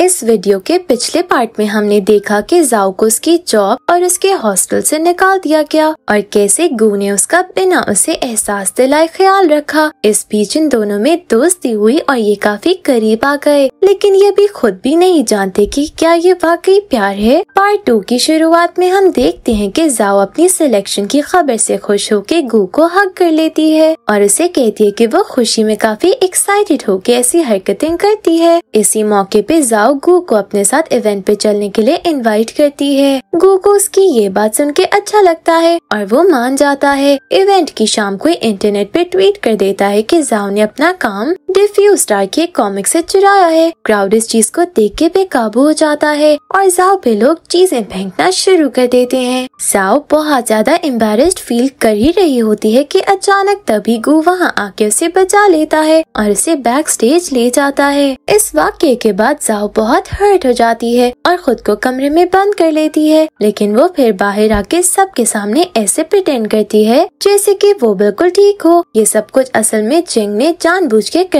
इस वीडियो के पिछले पार्ट में हमने देखा कि को उसकी जॉब और उसके हॉस्टल से निकाल दिया गया और कैसे गू ने उसका बिना उसे एहसास दिलाए ख्याल रखा इस बीच इन दोनों में दोस्ती हुई और ये काफी करीब आ गए लेकिन ये भी खुद भी नहीं जानते कि क्या ये वाकई प्यार है पार्ट टू की शुरुआत में हम देखते है की जाओ अपनी सिलेक्शन की खबर ऐसी खुश होके गू को हक कर लेती है और उसे कहती है की वो खुशी में काफी एक्साइटेड होके ऐसी हरकतें करती है इसी मौके पे जाओ मियाओ गो को अपने साथ इवेंट पे चलने के लिए इनवाइट करती है गो को उसकी ये बात सुन के अच्छा लगता है और वो मान जाता है इवेंट की शाम को इंटरनेट पे ट्वीट कर देता है कि जाओ ने अपना काम डिफ्यूज स्टार के कॉमिक से चुराया है क्राउड इस चीज को देख के बेकाबू हो जाता है और जाओ पे लोग चीजें फेंकना शुरू कर देते हैं जाओ बहुत ज्यादा एम्बेस्ड फील कर ही रही होती है कि अचानक तभी गु वहाँ आके उसे बचा लेता है और उसे बैक स्टेज ले जाता है इस वाक्य के बाद जाओ बहुत हर्ट हो जाती है और खुद को कमरे में बंद कर लेती है लेकिन वो फिर बाहर आके सबके सामने ऐसे प्रिटेंड करती है जैसे की वो बिल्कुल ठीक हो ये सब कुछ असल में चेंग ने जान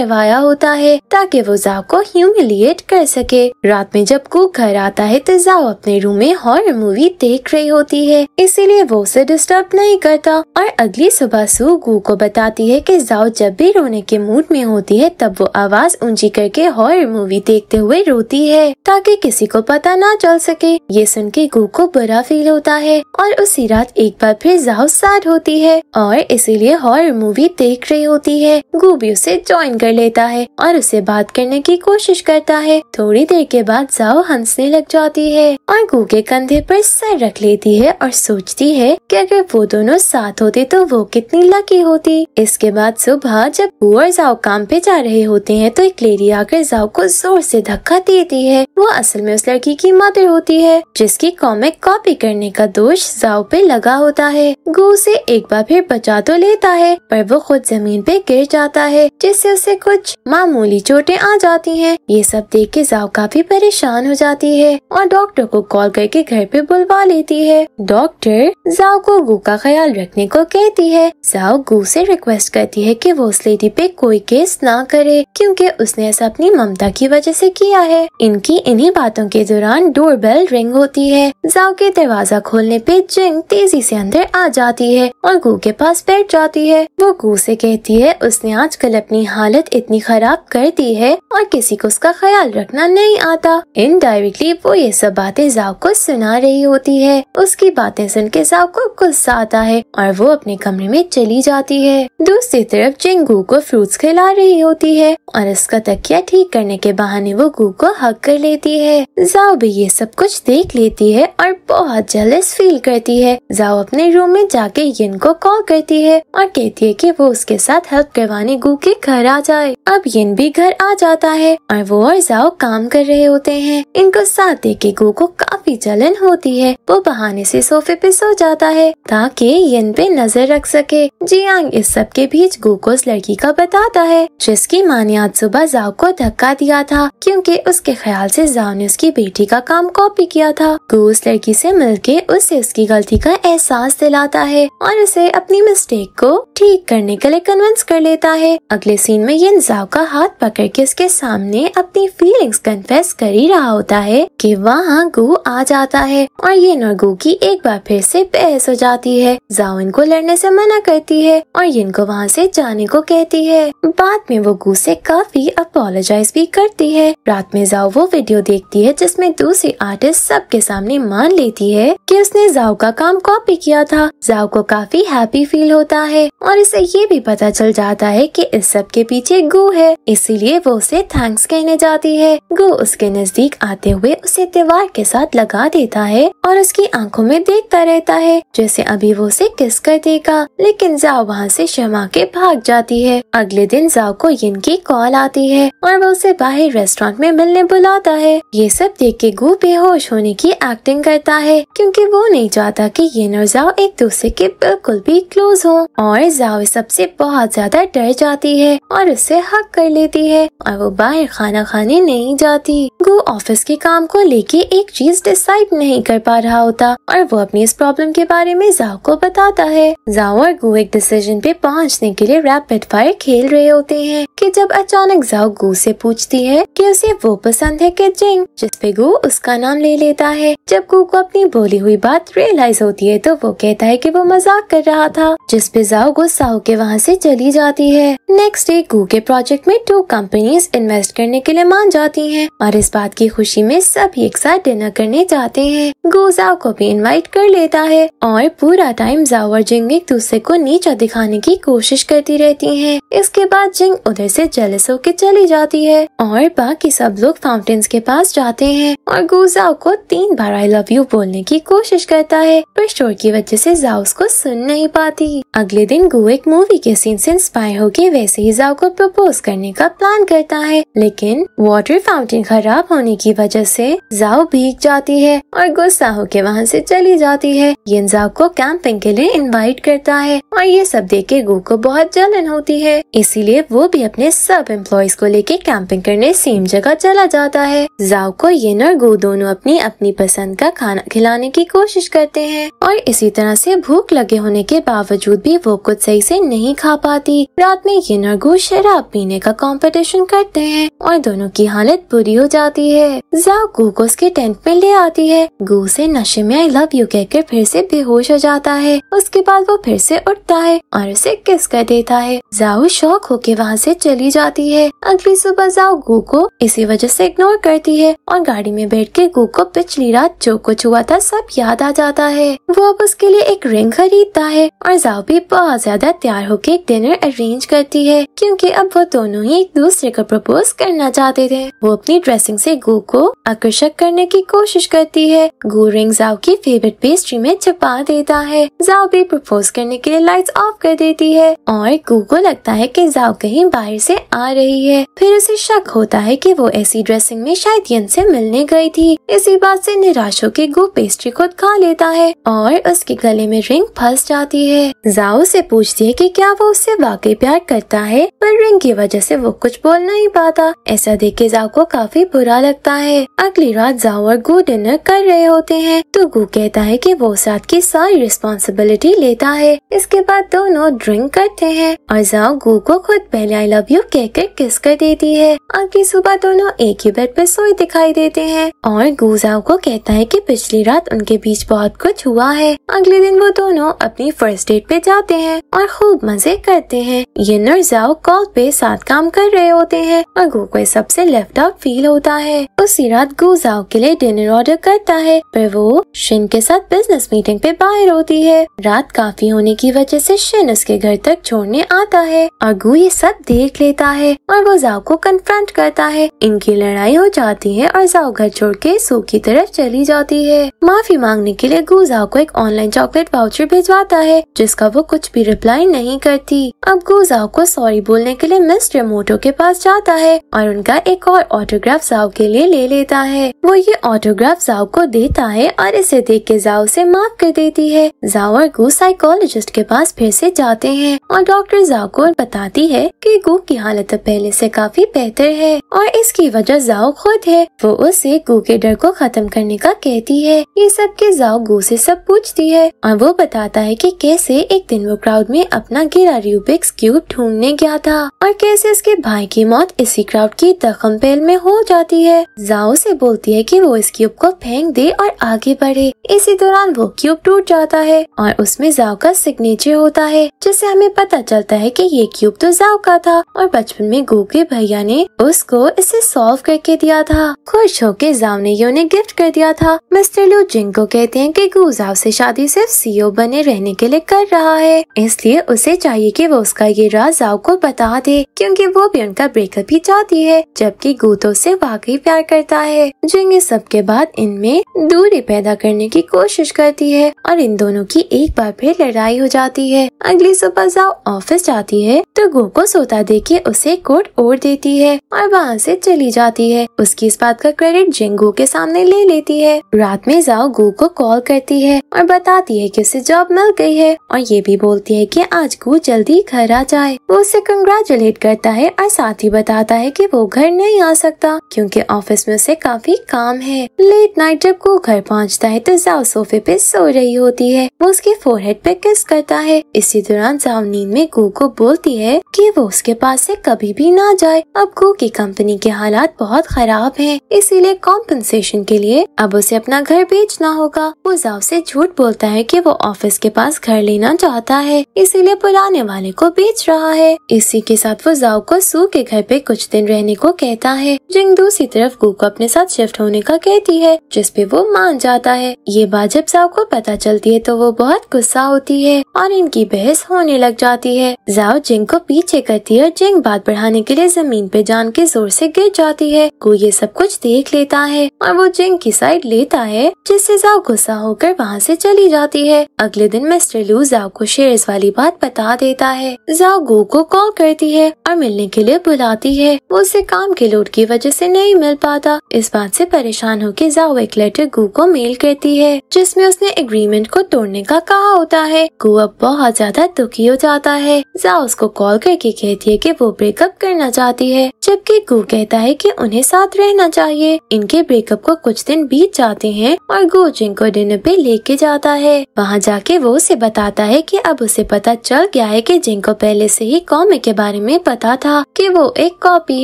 के करवाया होता है ताकि वो जाओ को ह्यूमिलिएट कर सके रात में जब कुक घर आता है तो जाओ अपने रूम में हॉर मूवी देख रही होती है इसीलिए वो उसे डिस्टर्ब नहीं करता और अगली सुबह सू गु को बताती है कि जाओ जब भी रोने के मूड में होती है तब वो आवाज ऊंची करके हॉर मूवी देखते हुए रोती है ताकि किसी को पता ना चल सके ये सुन के गु को बुरा फील होता है और उसी रात एक बार फिर जाओ सैड होती है और इसीलिए हॉर मूवी देख रही होती है गु भी उसे ज्वाइन कर कर लेता है और उसे बात करने की कोशिश करता है थोड़ी देर के बाद जाओ हंसने लग जाती है और गु के कंधे पर सर रख लेती है और सोचती है कि अगर वो दोनों साथ होते तो वो कितनी लकी होती इसके बाद सुबह जब गु और जाओ काम पे जा रहे होते हैं तो एक लेडी आकर जाओ को जोर से धक्का देती है वो असल में उस लड़की की मदर होती है जिसकी कॉमिक कॉपी करने का दोष जाओ पे लगा होता है गु उसे एक बार फिर बचा तो लेता है पर वो खुद जमीन पे गिर जाता है जिससे उसे कुछ मामूली चोटें आ जाती हैं। ये सब देख के जाओ काफी परेशान हो जाती है और डॉक्टर को कॉल करके घर पे बुलवा लेती है डॉक्टर जाओ को गु का ख्याल रखने को कहती है जाओ गु से रिक्वेस्ट करती है कि वो उस लेडी पे कोई केस ना करे क्योंकि उसने ऐसा अपनी ममता की वजह से किया है इनकी इन्हीं बातों के दौरान डोरबेल रिंग होती है जाओ के दरवाजा खोलने पे जिंग तेजी से अंदर आ जाती है और गु के पास बैठ जाती है वो गु से कहती है उसने आजकल अपनी हालत इतनी खराब कर दी है और किसी को उसका ख्याल रखना नहीं आता इनडायरेक्टली वो ये सब बातें जाओ को सुना रही होती है उसकी बातें सुन के जाओ को गुस्सा आता है और वो अपने कमरे में चली जाती है दूसरी तरफ चिंगू को फ्रूट्स खिला रही होती है और उसका तकिया ठीक करने के बहाने वो गू को हक कर लेती है जाओ भी ये सब कुछ देख लेती है और बहुत जलस फील करती है जाओ अपने रूम में जाके यिन को कॉल करती है और कहती है कि वो उसके साथ हेल्प करवाने गू के घर आ जा जाए अब यिन भी घर आ जाता है और वो और जाओ काम कर रहे होते हैं इनको साथ देखे के गो को भी जलन होती है वो बहाने से सोफे पे सो जाता है ताकि यन पे नजर रख सके जियांग इस सब के बीच गोकोस लड़की का बताता है जिसकी माँ ने आज सुबह जाओ को धक्का दिया था क्योंकि उसके ख्याल से जाओ ने उसकी बेटी का काम कॉपी किया था गो उस लड़की से मिलके उसे उसकी गलती का एहसास दिलाता है और उसे अपनी मिस्टेक को ठीक करने के लिए कन्विंस कर लेता है अगले सीन में यन जाओ का हाथ पकड़ के उसके सामने अपनी फीलिंग्स कन्फेस कर ही रहा होता है कि वहाँ गो आ आ जाता है और ये की एक बार फिर से बहस हो जाती है जाओ इनको लड़ने से मना करती है और यिन को वहाँ से जाने को कहती है बाद में वो गू से काफी अपोलोजाइज भी करती है रात में जाओ वो वीडियो देखती है जिसमे दूसरी आर्टिस्ट सबके सामने मान लेती है की उसने जाओ का काम कॉपी किया था जाओ को काफी हैप्पी फील होता है और इसे ये भी पता चल जाता है की इस सब के पीछे गु है इसीलिए वो उसे थैंक्स कहने जाती है गु उसके नजदीक आते हुए उसे त्योहार के साथ लगा देता है और उसकी आंखों में देखता रहता है जैसे अभी वो उसे किस कर देगा लेकिन जाओ वहाँ से शमा के भाग जाती है अगले दिन जाओ को यिन की कॉल आती है और वो उसे बाहर रेस्टोरेंट में मिलने बुलाता है ये सब देख के गु बेहोश होने की एक्टिंग करता है क्योंकि वो नहीं चाहता कि यिन और जाओ एक दूसरे के बिल्कुल भी क्लोज हो और जाओ सबसे बहुत ज्यादा डर जाती है और उससे हक कर लेती है और वो बाहर खाना खाने नहीं जाती वो ऑफिस के काम को लेके एक चीज डिसाइड नहीं कर पा रहा होता और वो अपनी इस प्रॉब्लम के बारे में जाओ को बताता है जाओ और गु एक डिसीजन पे पहुंचने के लिए रैपिड फायर खेल रहे होते हैं कि जब अचानक जाओ गु से पूछती है कि उसे वो पसंद है कि जिंग जिसपे गु उसका नाम ले लेता है जब गु को अपनी बोली हुई बात रियलाइज होती है तो वो कहता है की वो मजाक कर रहा था जिसपे जाओ गो साहू के वहाँ ऐसी चली जाती है नेक्स्ट डे गु के प्रोजेक्ट में टू कंपनीज इन्वेस्ट करने के लिए मान जाती है और इस बार बात की खुशी में सब एक साथ डिनर करने जाते हैं गोजाओ को भी इनवाइट कर लेता है और पूरा टाइम जाओ और जिंग एक दूसरे को नीचा दिखाने की कोशिश करती रहती है इसके बाद जिंग उधर से जेलस होकर चली जाती है और बाकी सब लोग फाउंटेन्स के पास जाते हैं और गोजाव को तीन बार आई लव यू बोलने की कोशिश करता है पर शोर की वजह से जाओ उसको सुन नहीं पाती अगले दिन गो एक मूवी के सीन से इंस्पायर होके वैसे ही जाओ को प्रपोज करने का प्लान करता है लेकिन वाटर फाउंटेन खराब होने की वजह से जाओ भीग जाती है और गुस्सा होकर वहाँ से चली जाती है यिंजाओ को कैंपिंग के लिए इनवाइट करता है और ये सब देख के गु को बहुत जलन होती है इसीलिए वो भी अपने सब एम्प्लॉयज को लेके कैंपिंग करने सेम जगह चला जाता है जाओ को येन और गो दोनों अपनी अपनी पसंद का खाना खिलाने की कोशिश करते हैं और इसी तरह से भूख लगे होने के बावजूद भी वो कुछ सही से नहीं खा पाती रात में ये और गो शराब पीने का कंपटीशन करते हैं और दोनों की हालत बुरी हो जाती जाती है जा गु को उसके टेंट में ले आती है गु से नशे में आई लव यू कहकर फिर से बेहोश हो जाता है उसके बाद वो फिर से उठता है और उसे किस कर देता है जाओ शौक होके वहाँ से चली जाती है अगली सुबह जाओ गु को इसी वजह से इग्नोर करती है और गाड़ी में बैठ के गु को पिछली रात जो कुछ हुआ था सब याद आ जाता है वो अब उसके लिए एक रिंग खरीदता है और जाओ भी बहुत ज्यादा तैयार होके डिनर अरेंज करती है क्योंकि अब वो दोनों ही एक दूसरे को प्रपोज करना चाहते थे वो अपनी ड्रेसिंग से गो को आकर्षक करने की कोशिश करती है गो रिंग जाओ की फेवरेट पेस्ट्री में छपा देता है जाओ भी प्रपोज करने के लिए लाइट्स ऑफ कर देती है और गो को लगता है कि जाओ कहीं बाहर से आ रही है फिर उसे शक होता है कि वो ऐसी ड्रेसिंग में शायद यन से मिलने गई थी इसी बात से निराश होकर गो पेस्ट्री खुद खा लेता है और उसके गले में रिंग फंस जाती है जाओ से पूछती है कि क्या वो उससे वाकई प्यार करता है पर रिंग की वजह से वो कुछ बोल नहीं पाता ऐसा देख के जाओ को काफी बुरा बुरा लगता है अगली रात जाओ और गु डिनर कर रहे होते हैं तो गु कहता है कि वो साथ की सारी रिस्पॉन्सिबिलिटी लेता है इसके बाद दोनों ड्रिंक करते हैं और जाओ गो को खुद पहले आई लव यू कहकर किस कर देती है अगली सुबह दोनों एक ही बेड पर सोए दिखाई देते हैं और गु जाओ को कहता है की पिछली रात उनके बीच बहुत कुछ हुआ है अगले दिन वो दोनों अपनी फर्स्ट डेट पे जाते हैं और खूब मजे करते हैं ये जाओ कॉल पे साथ काम कर रहे होते हैं और गो को सबसे लेफ्ट आउट फील होता है है उसी रात गुजाओ के लिए डिनर ऑर्डर करता है पर वो शिन के साथ बिजनेस मीटिंग पे बाहर होती है रात काफी होने की वजह से शिन उसके घर तक छोड़ने आता है और गु ये सब देख लेता है और वो जाओ को कन्फ्रंट करता है इनकी लड़ाई हो जाती है और जाओ घर छोड़ के सू की तरफ चली जाती है माफी मांगने के लिए गुजाओ को एक ऑनलाइन चॉकलेट वाउचर भिजवाता है जिसका वो कुछ भी रिप्लाई नहीं करती अब गुजाओ को सॉरी बोलने के लिए मिस्टर मोटो के पास जाता है और उनका एक और ऑटोग्राफ जाओ के लिए ले लेता है वो ये ऑटोग्राफ जाओ को देता है और इसे देख के जाओ से माफ कर देती है जाओ और गु साइकोलॉजिस्ट के पास फिर से जाते हैं और डॉक्टर जाओ को बताती है कि गु की हालत पहले से काफी बेहतर है और इसकी वजह जाओ खुद है वो उससे गु के डर को खत्म करने का कहती है ये सब के जाओ गु ऐसी सब पूछती है और वो बताता है की कैसे एक दिन वो क्राउड में अपना गिरा रूबिक्स क्यूब ढूंढने गया था और कैसे इसके भाई की मौत इसी क्राउड की दखम पहल में हो जाती होती है जाओ से बोलती है कि वो इस क्यूब को फेंक दे और आगे बढ़े इसी दौरान वो क्यूब टूट जाता है और उसमें जाओ का सिग्नेचर होता है जिससे हमें पता चलता है कि ये क्यूब तो जाओ का था और बचपन में गो के भैया ने उसको इसे सॉल्व करके दिया था खुश होकर जाओ ने ये उन्हें गिफ्ट कर दिया था मिस्टर लू जिनको कहते हैं की गू जाओ ऐसी शादी सिर्फ सीओ e बने रहने के लिए कर रहा है इसलिए उसे चाहिए की वो उसका ये राज जाओ को बता दे क्यूँकी वो भी उनका ब्रेकअप ही चाहती है जबकि गू तो उसे वाकई काफी प्यार करता है जिंग इस सब के बाद इनमें दूरी पैदा करने की कोशिश करती है और इन दोनों की एक बार फिर लड़ाई हो जाती है अगली सुबह जाओ ऑफिस जाती है तो गो को सोता दे के उसे कोट ओढ़ देती है और वहाँ से चली जाती है उसकी इस बात का क्रेडिट गो के सामने ले लेती है रात में जाओ गो को कॉल करती है और बताती है की उसे जॉब मिल गई है और ये भी बोलती है की आज गो जल्दी घर आ जाए वो उसे कंग्रेचुलेट करता है और साथ ही बताता है की वो घर नहीं आ सकता क्योंकि उसके ऑफिस में उसे काफी काम है लेट नाइट जब वो घर पहुंचता है तो जाओ सोफे पे सो रही होती है वो उसके फोरहेड पे किस करता है इसी दौरान जाओ नींद में गो को बोलती है कि वो उसके पास से कभी भी ना जाए अब गो की कंपनी के हालात बहुत खराब हैं इसीलिए कॉम्पनसेशन के लिए अब उसे अपना घर बेचना होगा वो जाओ से झूठ बोलता है की वो ऑफिस के पास घर लेना चाहता है इसीलिए पुराने वाले को बेच रहा है इसी के साथ वो जाओ को सू के घर पे कुछ दिन रहने को कहता है जिंग दूसरी तरफ गो को अपने साथ शिफ्ट होने का कहती है जिसपे वो मान जाता है ये बात जब जाओ को पता चलती है तो वो बहुत गुस्सा होती है और इनकी बहस होने लग जाती है जाओ जिंग को पीछे करती है और जिंग बात बढ़ाने के लिए जमीन पे जान के जोर से गिर जाती है गो ये सब कुछ देख लेता है और वो जिंग की साइड लेता है जिससे जाओ गुस्सा होकर वहाँ से चली जाती है अगले दिन मिस्टर लू जाओ को शेयर वाली बात बता देता है जाओ गो को कॉल करती है और मिलने के लिए बुलाती है वो उसे काम के लोड की वजह से नहीं नहीं मिल पाता इस बात से परेशान होकर जाओ एक लेटर गु को मेल करती है जिसमें उसने एग्रीमेंट को तोड़ने का कहा होता है गु अब बहुत ज्यादा दुखी हो जाता है जाओ उसको कॉल करके कहती है कि वो ब्रेकअप करना चाहती है जबकि गु कहता है कि उन्हें साथ रहना चाहिए इनके ब्रेकअप को कुछ दिन बीत जाते हैं और गु जिंग को डिनर पे लेके जाता है वहाँ जाके वो उसे बताता है की अब उसे पता चल गया है की जिंग को पहले ऐसी ही कॉमे के बारे में पता था की वो एक कॉपी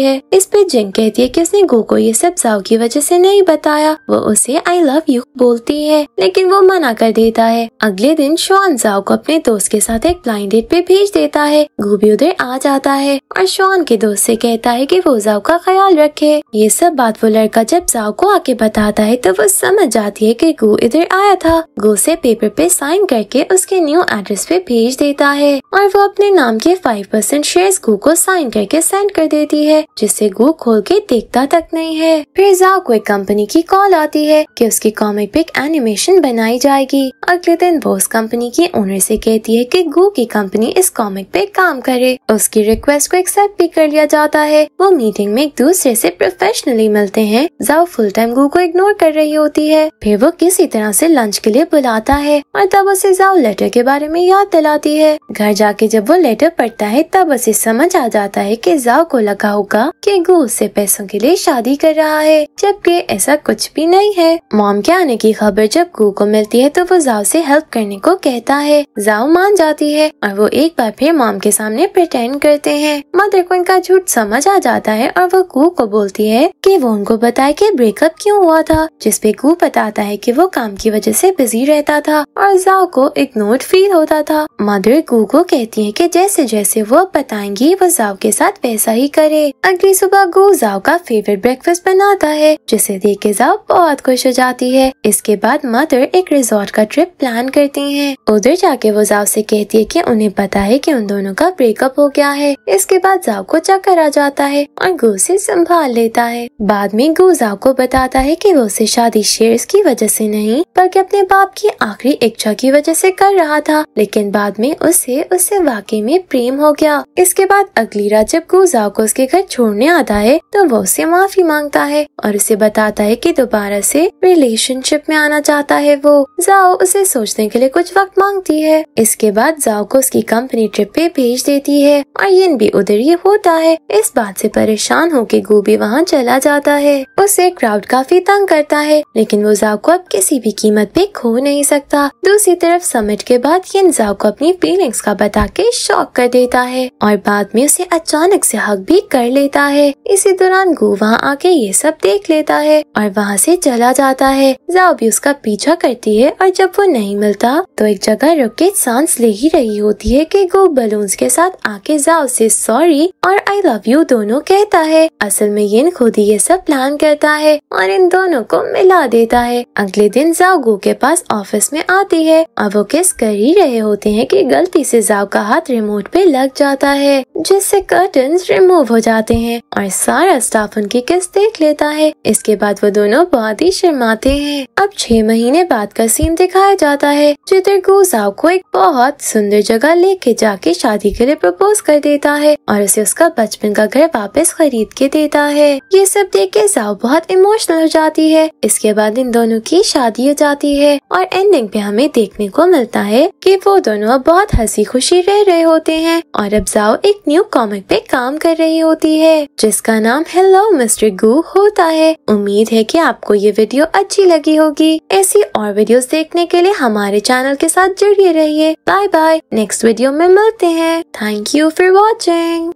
है इस पे जिंग कहती है की उसने गु कोको ये सब जाओ की वजह से नहीं बताया वो उसे आई लव यू बोलती है लेकिन वो मना कर देता है अगले दिन शोन जाओ को अपने दोस्त के साथ एक ब्लाइंड डेट पे भेज देता है गोभी उधर आ जाता है और शोन के दोस्त से कहता है कि वो जाओ का ख्याल रखे ये सब बात वो लड़का जब जाओ को आके बताता है तो वो समझ जाती है की गो इधर आया था गो से पेपर पे साइन करके उसके न्यू एड्रेस पे भेज देता है और वो अपने नाम के फाइव परसेंट शेयर गो को साइन करके सेंड कर देती है जिससे गो खोल के देखता तक प्रोडक्ट नहीं है फिर जाओ को एक कंपनी की कॉल आती है कि उसकी कॉमिक पिक एनिमेशन बनाई जाएगी अगले दिन वो उस कंपनी की ओनर से कहती है कि गो की कंपनी इस कॉमिक पे काम करे उसकी रिक्वेस्ट को एक्सेप्ट भी कर लिया जाता है वो मीटिंग में एक दूसरे ऐसी प्रोफेशनली मिलते हैं जाओ फुल टाइम गो को इग्नोर कर रही होती है फिर वो किसी तरह ऐसी लंच के लिए बुलाता है और तब उसे जाओ लेटर के बारे में याद दिलाती है घर जाके जब वो लेटर पढ़ता है तब उसे समझ आ जाता है कि जाओ को लगा होगा कि गो उससे पैसों के लिए शादी शादी कर रहा है जबकि ऐसा कुछ भी नहीं है मॉम के आने की खबर जब गु को मिलती है तो वो जाओ से हेल्प करने को कहता है जाओ मान जाती है और वो एक बार फिर मॉम के सामने प्रटेंड करते हैं मदर को इनका झूठ समझ आ जाता है और वो गु को बोलती है कि वो उनको बताए कि ब्रेकअप क्यों हुआ था जिसपे गु बताता है कि वो काम की वजह से बिजी रहता था और जाओ को इग्नोर फील होता था मदर गु को कहती है की जैसे जैसे वो बताएंगी वो जाओ के साथ वैसा ही करे अगली सुबह गु जाओ का फेवरेट ब्रेकफास्ट बनाता है जिसे देख के जाब बहुत खुश हो जाती है इसके बाद मदर एक रिजॉर्ट का ट्रिप प्लान करती है उधर जाके वो जाओ से कहती है कि उन्हें पता है कि उन दोनों का ब्रेकअप हो गया है इसके बाद जाओ को चक्कर आ जाता है और गो से संभाल लेता है बाद में गो जाओ को बताता है कि वो उसे शादी शेयर की वजह से नहीं बल्कि अपने बाप की आखिरी इच्छा की वजह से कर रहा था लेकिन बाद में उसे उससे वाकई में प्रेम हो गया इसके बाद अगली रात जब गो जाओ को उसके घर छोड़ने आता है तो वो उसे माफ माफी मांगता है और उसे बताता है कि दोबारा से रिलेशनशिप में आना चाहता है वो जाओ उसे सोचने के लिए कुछ वक्त मांगती है इसके बाद जाओ को उसकी कंपनी ट्रिप पे भेज देती है और यिन भी उधर ही होता है इस बात से परेशान होके गोभी वहाँ चला जाता है उसे क्राउड काफी तंग करता है लेकिन वो जाओ को अब किसी भी कीमत पे खो नहीं सकता दूसरी तरफ समिट के बाद यिन जाओ को अपनी फीलिंग्स का बता के शॉक कर देता है और बाद में उसे अचानक से हक भी कर लेता है इसी दौरान गो वहाँ आके ये सब देख लेता है और वहाँ से चला जाता है जाओ भी उसका पीछा करती है और जब वो नहीं मिलता तो एक जगह रुक के सांस ले ही रही होती है कि गो बलून्स के साथ आके जाओ से सॉरी और आई लव यू दोनों कहता है असल में ये खुद ही ये सब प्लान करता है और इन दोनों को मिला देता है अगले दिन जाओ गो के पास ऑफिस में आती है और वो किस कर ही रहे होते हैं कि गलती से जाओ का हाथ रिमोट पे लग जाता है जिससे कर्टन रिमूव हो जाते हैं और सारा स्टाफ उनकी एक्ट्रेस देख लेता है इसके बाद वो दोनों बहुत ही शर्माते हैं अब छह महीने बाद का सीन दिखाया जाता है जिधर गोजाव को एक बहुत सुंदर जगह लेके जाके शादी के लिए प्रपोज कर देता है और उसे उसका बचपन का घर वापस खरीद के देता है ये सब देख के जाओ बहुत इमोशनल हो जाती है इसके बाद इन दोनों की शादी हो जाती है और एंडिंग पे हमें देखने को मिलता है कि वो दोनों अब बहुत हंसी खुशी रह रहे होते हैं और अब जाओ एक न्यू कॉमिक पे काम कर रही होती है जिसका नाम हेलो मिस्टर गु होता है उम्मीद है कि आपको ये वीडियो अच्छी लगी होगी ऐसी और वीडियोस देखने के लिए हमारे चैनल के साथ जुड़िए रहिए बाय बाय नेक्स्ट वीडियो में मिलते हैं थैंक यू फॉर वॉचिंग